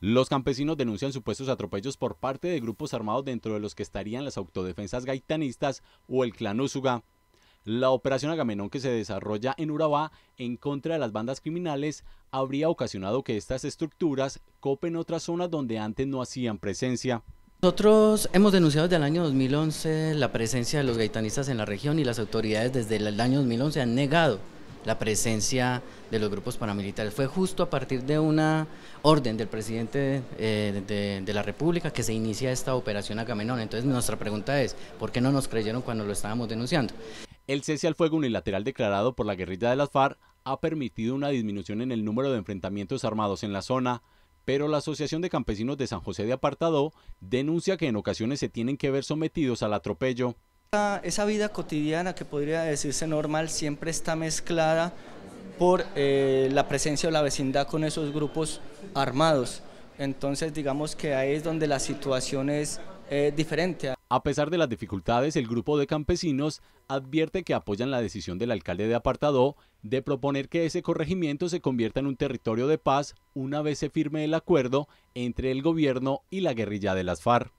Los campesinos denuncian supuestos atropellos por parte de grupos armados dentro de los que estarían las autodefensas gaitanistas o el clan Úsuga. La operación Agamenón que se desarrolla en Urabá en contra de las bandas criminales habría ocasionado que estas estructuras copen otras zonas donde antes no hacían presencia. Nosotros hemos denunciado desde el año 2011 la presencia de los gaitanistas en la región y las autoridades desde el año 2011 han negado la presencia de los grupos paramilitares. Fue justo a partir de una orden del presidente eh, de, la República que se inicia esta operación Agamenón. Entonces nuestra pregunta es, ¿por qué no nos creyeron cuando lo estábamos denunciando? El cese al fuego unilateral declarado por la guerrilla de las FARC ha permitido una disminución en el número de enfrentamientos armados en la zona, pero la Asociación de Campesinos de San José de Apartado denuncia que en ocasiones se tienen que ver sometidos al atropello. Esa, vida cotidiana que podría decirse normal siempre está mezclada por eh, la presencia de la vecindad con esos grupos armados. Entonces digamos que ahí es donde la situación es eh, diferente. A pesar de las dificultades, el grupo de campesinos advierte que apoyan la decisión del alcalde de Apartadó de proponer que ese corregimiento se convierta en un territorio de paz una vez se firme el acuerdo entre el gobierno y la guerrilla de las FARC.